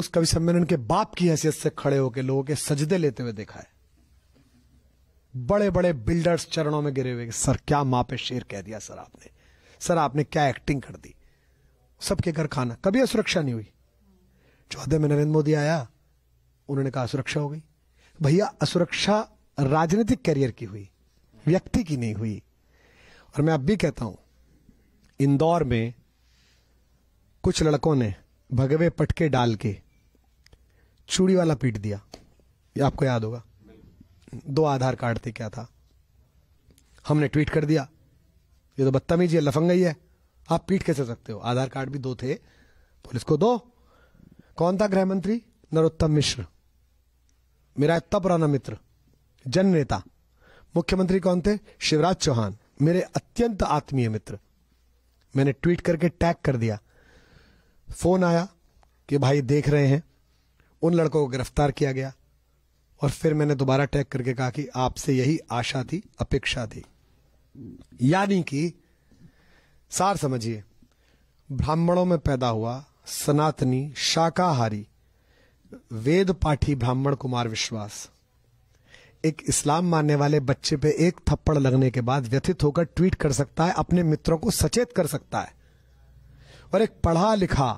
उस कवि सम्मेलन के बाप की हैसियत से खड़े होकर लोगों के सजदे लेते हुए देखा है बड़े बड़े बिल्डर्स चरणों में गिरे हुए सर क्या माँ पे शेर कह दिया सर आपने सर आपने क्या एक्टिंग कर दी सबके घर खाना कभी असुरक्षा नहीं हुई चौदह में नरेंद्र मोदी आया उन्होंने कहा असुरक्षा हो गई भैया असुरक्षा राजनीतिक कैरियर की हुई व्यक्ति की नहीं हुई और मैं अब भी कहता हूं इंदौर में कुछ लड़कों ने भगवे पटके डाल के चूड़ी वाला पीट दिया ये आपको याद होगा दो आधार कार्ड थे क्या था हमने ट्वीट कर दिया ये तो बदतमीजी लफंग ही है आप पीट कैसे सकते हो आधार कार्ड भी दो थे पुलिस को दो कौन था गृह मंत्री नरोत्तम मिश्र मेरा इतना पुराना मित्र जन नेता मुख्यमंत्री कौन थे शिवराज चौहान मेरे अत्यंत आत्मीय मित्र मैंने ट्वीट करके टैग कर दिया फोन आया कि भाई देख रहे हैं उन लड़कों को गिरफ्तार किया गया और फिर मैंने दोबारा टैग करके कहा कि आपसे यही आशा थी अपेक्षा थी यानी कि सार समझिए ब्राह्मणों में पैदा हुआ सनातनी शाकाहारी वेद पाठी ब्राह्मण कुमार विश्वास एक इस्लाम मानने वाले बच्चे पे एक थप्पड़ लगने के बाद व्यथित होकर ट्वीट कर सकता है अपने मित्रों को सचेत कर सकता है और एक पढ़ा लिखा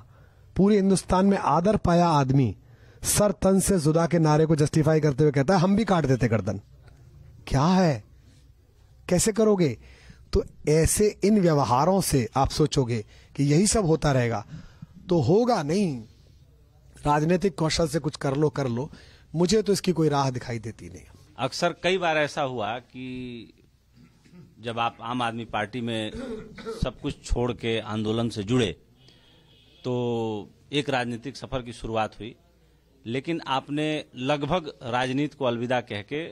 पूरे हिंदुस्तान में आदर पाया आदमी सर तन से जुदा के नारे को जस्टिफाई करते हुए कहता है हम भी काट देते गर्दन क्या है कैसे करोगे तो ऐसे इन व्यवहारों से आप सोचोगे कि यही सब होता रहेगा तो होगा नहीं राजनीतिक कौशल से कुछ कर लो कर लो मुझे तो इसकी कोई राह दिखाई देती नहीं अक्सर कई बार ऐसा हुआ कि जब आप आम आदमी पार्टी में सब कुछ छोड़ के आंदोलन से जुड़े तो एक राजनीतिक सफर की शुरुआत हुई लेकिन आपने लगभग राजनीति को अलविदा कह के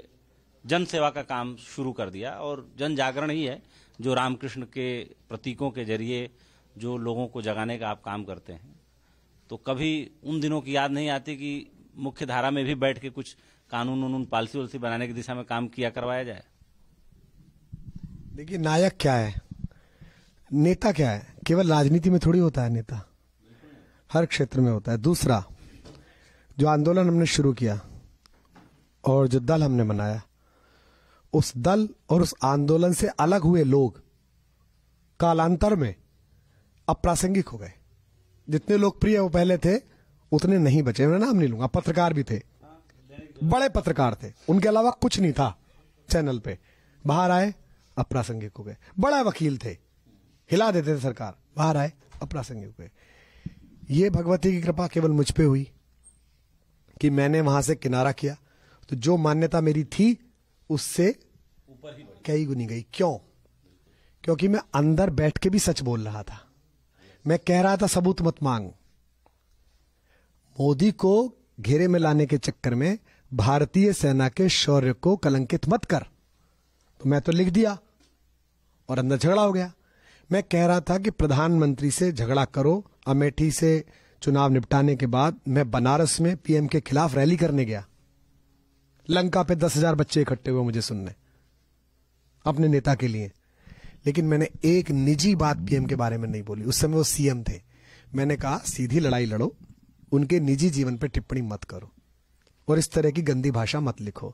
जन सेवा का काम शुरू कर दिया और जन जागरण ही है जो रामकृष्ण के प्रतीकों के जरिए जो लोगों को जगाने का आप काम करते हैं तो कभी उन दिनों की याद नहीं आती कि मुख्य धारा में भी बैठ के कुछ कानून उनून पॉलिसी वॉलिसी बनाने की दिशा में काम किया करवाया जाए देखिए नायक क्या है नेता क्या है केवल राजनीति में थोड़ी होता है नेता हर क्षेत्र में होता है दूसरा जो आंदोलन हमने शुरू किया और जो दल हमने बनाया उस दल और उस आंदोलन से अलग हुए लोग कालांतर में अप्रासंगिक हो गए जितने लोकप्रिय वो पहले थे उतने नहीं बचे मैं नाम नहीं लूंगा पत्रकार भी थे बड़े पत्रकार थे उनके अलावा कुछ नहीं था चैनल पे बाहर आए अप्रासंगिक हो गए बड़ा वकील थे हिला देते थे सरकार बाहर आए अप्रासंगिक हो गए ये भगवती की कृपा केवल मुझ पर हुई कि मैंने वहां से किनारा किया तो जो मान्यता मेरी थी उससे कई गुनी गई क्यों क्योंकि मैं अंदर बैठ के भी सच बोल रहा था मैं कह रहा था सबूत मत मांग मोदी को घेरे में लाने के चक्कर में भारतीय सेना के शौर्य को कलंकित मत कर तो मैं तो लिख दिया और अंदर झगड़ा हो गया मैं कह रहा था कि प्रधानमंत्री से झगड़ा करो अमेठी से चुनाव निपटाने के बाद मैं बनारस में पीएम के खिलाफ रैली करने गया लंका पे दस हजार बच्चे इकट्ठे हुए मुझे सुनने अपने नेता के लिए लेकिन मैंने एक निजी बात पीएम के बारे में नहीं बोली उस समय वो सीएम थे मैंने कहा सीधी लड़ाई लड़ो उनके निजी जीवन पर टिप्पणी मत करो और इस तरह की गंदी भाषा मत लिखो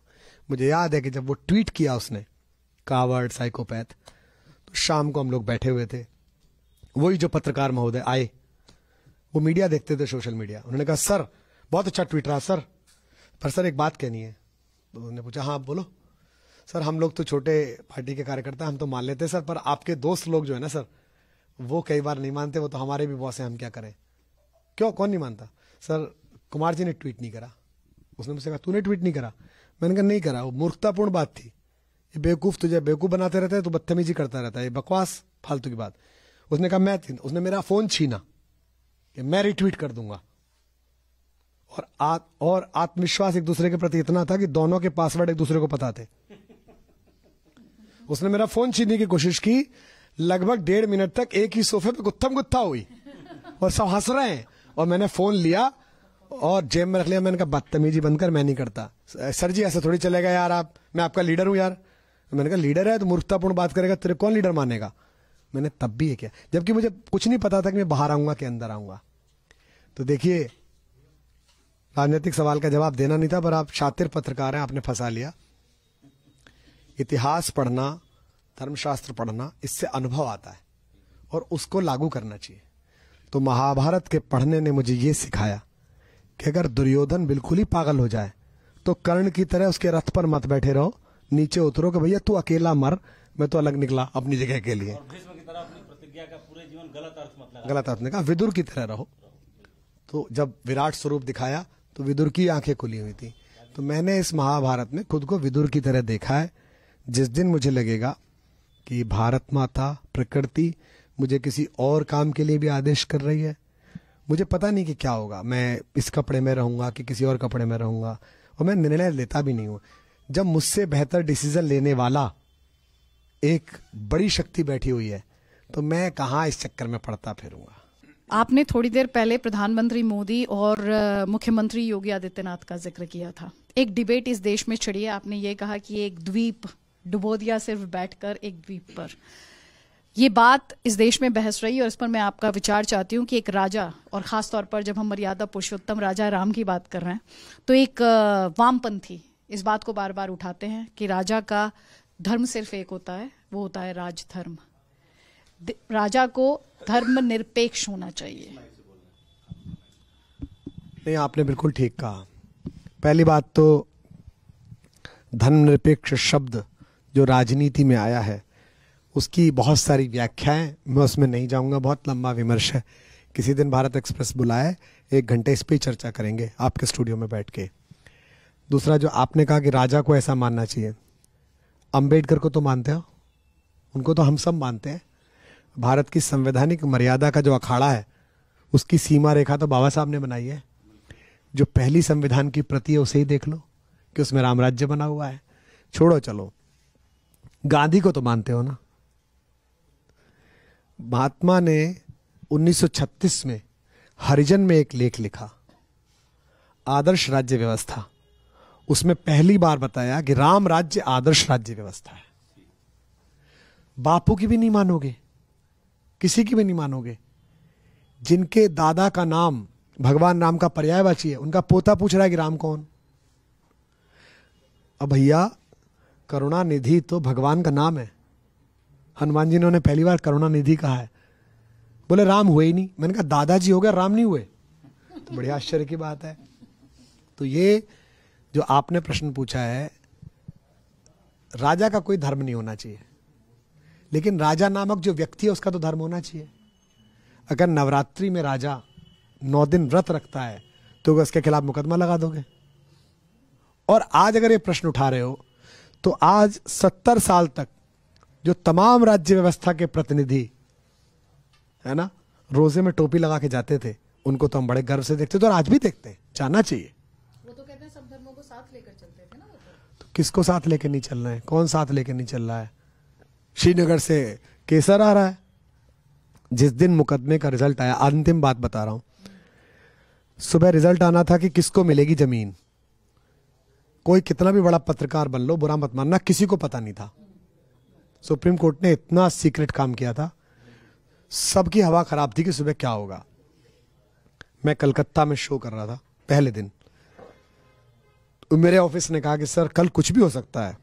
मुझे याद है कि जब वो ट्वीट किया उसने कावर्ड साइकोपैथ तो शाम को हम लोग बैठे हुए थे वही जो पत्रकार महोदय आए वो मीडिया देखते थे सोशल मीडिया उन्होंने कहा सर बहुत अच्छा ट्वीट रहा सर पर सर एक बात कहनी है तो उन्होंने पूछा हाँ आप बोलो सर हम लोग तो छोटे पार्टी के कार्यकर्ता हम तो मान लेते हैं सर पर आपके दोस्त लोग जो है ना सर वो कई बार नहीं मानते वो तो हमारे भी बॉस हैं हम क्या करें क्यों कौन नहीं मानता सर कुमार जी ने ट्वीट नहीं करा उसने मुझसे कहा तूने ट्वीट नहीं करा मैंने कहा नहीं करा वो मूर्खतापूर्ण बात थी ये बेवकूफ़ तुझे बेवकूफ़ बनाते रहते हैं तो बदतमीजी करता रहता है ये बकवास फालतू की बात उसने कहा मैं उसने मेरा फ़ोन छीना कि मैं रिट्वीट कर दूंगा और आ, और आत्मविश्वास एक दूसरे के प्रति इतना था कि दोनों के पासवर्ड एक दूसरे को पता थे उसने मेरा फोन छीनने की कोशिश की लगभग डेढ़ मिनट तक एक ही सोफे पे गुत्थम गुत्था हुई और सब हंस रहे हैं और मैंने फोन लिया और जेब में रख लिया मैंने कहा बदतमीजी बंद कर मैं नहीं करता सर जी ऐसे थोड़ी चलेगा यार आप मैं आपका लीडर हूं यार मैंने कहा लीडर है तो मूर्खतापूर्ण बात करेगा तेरे कौन लीडर मानेगा मैंने तब भी ये किया जबकि मुझे कुछ नहीं पता था कि मैं बाहर आऊंगा कि अंदर आऊंगा तो देखिए राजनीतिक सवाल का जवाब देना नहीं था पर आप शातिर पत्रकार हैं आपने फंसा लिया इतिहास पढ़ना धर्मशास्त्र पढ़ना इससे अनुभव आता है और उसको लागू करना चाहिए तो महाभारत के पढ़ने ने मुझे यह सिखाया कि अगर दुर्योधन बिल्कुल ही पागल हो जाए तो कर्ण की तरह उसके रथ पर मत बैठे रहो नीचे उतरो कि भैया तू अकेला मर मैं तो अलग निकला अपनी जगह के लिए गलत अर्थ कहा विदुर की तरह रहो तो जब विराट स्वरूप दिखाया तो विदुर की आंखें खुली हुई थी तो मैंने इस महाभारत में खुद को विदुर की तरह देखा है जिस दिन मुझे लगेगा कि भारत माता प्रकृति मुझे किसी और काम के लिए भी आदेश कर रही है मुझे पता नहीं कि क्या होगा मैं इस कपड़े में रहूंगा कि किसी और कपड़े में रहूंगा और मैं निर्णय लेता भी नहीं हूं जब मुझसे बेहतर डिसीजन लेने वाला एक बड़ी शक्ति बैठी हुई है तो मैं कहाँ इस चक्कर में पड़ता फिरूंगा आपने थोड़ी देर पहले प्रधानमंत्री मोदी और मुख्यमंत्री योगी आदित्यनाथ का जिक्र किया था एक डिबेट इस देश में छिड़ी है आपने ये कहा कि एक द्वीप डुबो दिया सिर्फ बैठकर एक द्वीप पर ये बात इस देश में बहस रही और इस पर मैं आपका विचार चाहती हूँ कि एक राजा और खास तौर पर जब हम मर्यादा पुरुषोत्तम राजा राम की बात कर रहे हैं तो एक वामपंथी इस बात को बार बार उठाते हैं कि राजा का धर्म सिर्फ एक होता है वो होता है राजधर्म राजा को धर्मनिरपेक्ष होना चाहिए नहीं आपने बिल्कुल ठीक कहा पहली बात तो धर्म निरपेक्ष शब्द जो राजनीति में आया है उसकी बहुत सारी व्याख्याएं मैं उसमें नहीं जाऊंगा बहुत लंबा विमर्श है किसी दिन भारत एक्सप्रेस बुलाए एक घंटे इस पर चर्चा करेंगे आपके स्टूडियो में बैठ के दूसरा जो आपने कहा कि राजा को ऐसा मानना चाहिए अंबेडकर को तो मानते हो उनको तो हम सब मानते हैं भारत की संवैधानिक मर्यादा का जो अखाड़ा है उसकी सीमा रेखा तो बाबा साहब ने बनाई है जो पहली संविधान की प्रति है उसे ही देख लो कि उसमें राम राज्य बना हुआ है छोड़ो चलो गांधी को तो मानते हो ना महात्मा ने 1936 में हरिजन में एक लेख लिखा आदर्श राज्य व्यवस्था उसमें पहली बार बताया कि राम राज्य आदर्श राज्य व्यवस्था है बापू की भी नहीं मानोगे किसी की भी नहीं मानोगे जिनके दादा का नाम भगवान राम का पर्यायवाची है उनका पोता पूछ रहा है कि राम कौन अब भैया करुणा निधि तो भगवान का नाम है हनुमान जी ने उन्हें पहली बार करुणा निधि कहा है बोले राम हुए ही नहीं मैंने कहा दादाजी हो गया राम नहीं हुए तो बड़े आश्चर्य की बात है तो ये जो आपने प्रश्न पूछा है राजा का कोई धर्म नहीं होना चाहिए लेकिन राजा नामक जो व्यक्ति है उसका तो धर्म होना चाहिए अगर नवरात्रि में राजा नौ दिन व्रत रखता है तो उसके खिलाफ मुकदमा लगा दोगे और आज अगर ये प्रश्न उठा रहे हो तो आज सत्तर साल तक जो तमाम राज्य व्यवस्था के प्रतिनिधि है ना रोजे में टोपी लगा के जाते थे उनको तो हम बड़े गर्व से देखते थे और आज भी देखते हैं जाना चाहिए वो तो कहते हैं सब धर्मों को साथ लेकर चलते थे ना तो।, तो किसको साथ लेकर नहीं चलना है कौन साथ लेकर नहीं चल रहा है श्रीनगर से केसर आ रहा है जिस दिन मुकदमे का रिजल्ट आया अंतिम बात बता रहा हूं सुबह रिजल्ट आना था कि किसको मिलेगी जमीन कोई कितना भी बड़ा पत्रकार बन लो बुरा मत मानना किसी को पता नहीं था सुप्रीम कोर्ट ने इतना सीक्रेट काम किया था सबकी हवा खराब थी कि सुबह क्या होगा मैं कलकत्ता में शो कर रहा था पहले दिन तो मेरे ऑफिस ने कहा कि सर कल कुछ भी हो सकता है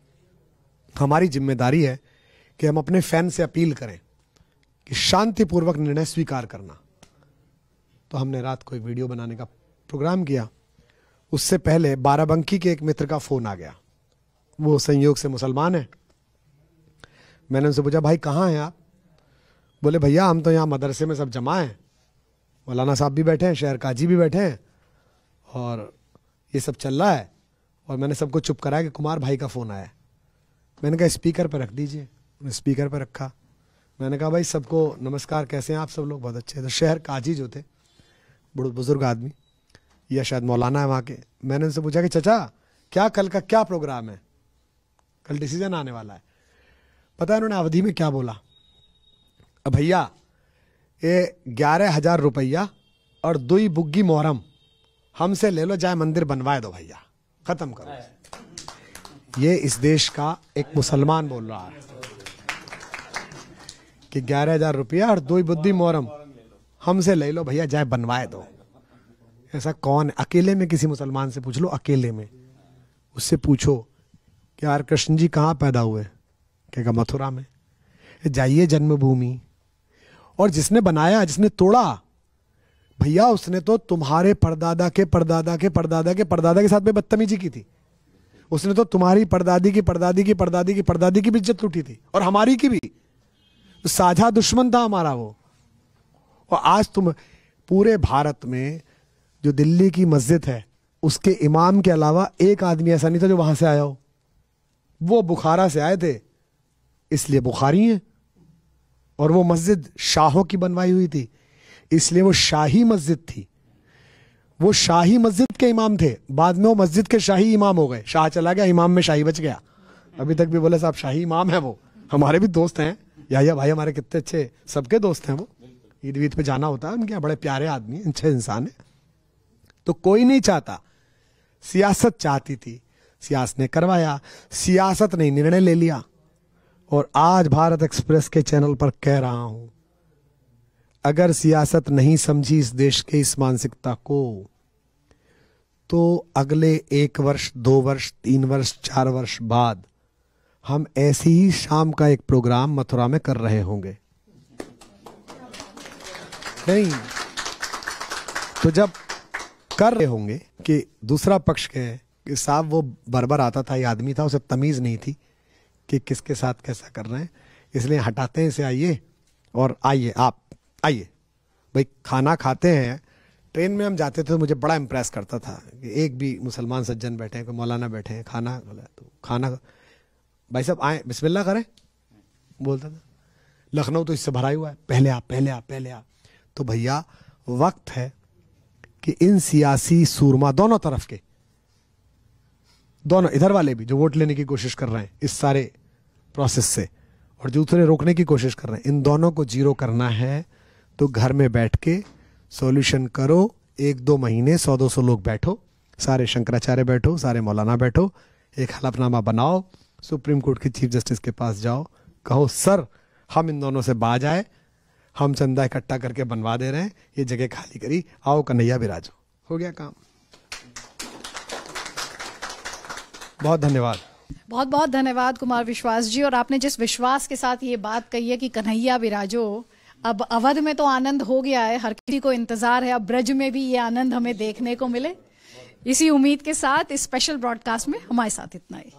हमारी जिम्मेदारी है कि हम अपने फैन से अपील करें कि शांतिपूर्वक निर्णय स्वीकार करना तो हमने रात को एक वीडियो बनाने का प्रोग्राम किया उससे पहले बाराबंकी के एक मित्र का फोन आ गया वो संयोग से मुसलमान है मैंने उनसे पूछा भाई कहाँ हैं आप बोले भैया हम तो यहाँ मदरसे में सब जमा हैं मौलाना साहब भी बैठे हैं शहर काजी भी बैठे हैं और ये सब चल रहा है और मैंने सबको चुप कराया कि कुमार भाई का फ़ोन आया मैंने कहा स्पीकर पर रख दीजिए स्पीकर पर रखा मैंने कहा भाई सबको नमस्कार कैसे हैं आप सब लोग बहुत अच्छे हैं तो शहर काजी जो थे बड़े बुजुर्ग आदमी या शायद मौलाना है वहाँ के मैंने उनसे पूछा कि चचा क्या कल का क्या प्रोग्राम है कल डिसीजन आने वाला है पता है उन्होंने अवधि में क्या बोला भैया ये ग्यारह हजार रुपया और दुई बुग्गी मोहरम हमसे ले लो जाए मंदिर बनवाए दो भैया खत्म करो ये इस देश का एक मुसलमान बोल रहा है कि ग्यारह हजार रुपया और दो बुद्धि मोहरम हमसे ले लो भैया जाए बनवाए दो ऐसा कौन है अकेले में किसी मुसलमान से पूछ लो अकेले में उससे पूछो कि यार कृष्ण जी कहाँ पैदा हुए कहेगा मथुरा में जाइए जन्मभूमि और जिसने बनाया जिसने तोड़ा भैया उसने तो तुम्हारे परदादा के परदादा के परदादा के परदादा के साथ में बदतमीजी की थी उसने तो तुम्हारी परदादी की परदादी की परदादी की परदादी की भी इज्जत लूटी थी और हमारी की भी तो साझा दुश्मन था हमारा वो और आज तुम पूरे भारत में जो दिल्ली की मस्जिद है उसके इमाम के अलावा एक आदमी ऐसा नहीं था जो वहां से आया हो वो बुखारा से आए थे इसलिए बुखारी हैं और वो मस्जिद शाहों की बनवाई हुई थी इसलिए वो शाही मस्जिद थी वो शाही मस्जिद के इमाम थे बाद में वो मस्जिद के शाही इमाम हो गए शाह चला गया इमाम में शाही बच गया अभी तक भी बोले साहब शाही इमाम है वो हमारे भी दोस्त हैं या भाई हमारे कितने अच्छे सबके दोस्त हैं वो ईद वीद पे जाना होता है उनके यहाँ बड़े प्यारे आदमी अच्छे इंसान है तो कोई नहीं चाहता सियासत चाहती थी सियासत ने करवाया सियासत ने निर्णय ले लिया और आज भारत एक्सप्रेस के चैनल पर कह रहा हूं अगर सियासत नहीं समझी इस देश के इस मानसिकता को तो अगले एक वर्ष दो वर्ष तीन वर्ष चार वर्ष बाद हम ऐसी ही शाम का एक प्रोग्राम मथुरा में कर रहे होंगे नहीं तो जब कर रहे होंगे कि दूसरा पक्ष कहे कि साहब वो बरबर आता था ये आदमी था उसे तमीज़ नहीं थी कि किसके साथ कैसा कर रहे हैं इसलिए हटाते हैं इसे आइए और आइए आप आइए भाई खाना खाते हैं ट्रेन में हम जाते थे तो मुझे बड़ा इम्प्रेस करता था कि एक भी मुसलमान सज्जन बैठे हैं कोई मौलाना बैठे हैं खाना तो खाना भाई साहब आए बिस्मिल्ला करें बोलता था लखनऊ तो इससे भरा हुआ है पहले आप पहले आप पहले आप तो भैया वक्त है कि इन सियासी सूरमा दोनों तरफ के दोनों इधर वाले भी जो वोट लेने की कोशिश कर रहे हैं इस सारे प्रोसेस से और जो दूसरे रोकने की कोशिश कर रहे हैं इन दोनों को जीरो करना है तो घर में बैठ के सोल्यूशन करो एक दो महीने सौ दो सौ लोग बैठो सारे शंकराचार्य बैठो सारे मौलाना बैठो एक हलफनामा बनाओ सुप्रीम कोर्ट के चीफ जस्टिस के पास जाओ कहो सर हम इन दोनों से बाज आए हम चंदा इकट्ठा करके बनवा दे रहे हैं ये जगह खाली करी आओ कन्हैया बिराजो हो गया काम बहुत धन्यवाद बहुत बहुत धन्यवाद कुमार विश्वास जी और आपने जिस विश्वास के साथ ये बात कही है कि कन्हैया बिराजो अब अवध में तो आनंद हो गया है हर किसी को इंतजार है अब ब्रज में भी ये आनंद हमें देखने को मिले इसी उम्मीद के साथ इस स्पेशल ब्रॉडकास्ट में हमारे साथ इतना ही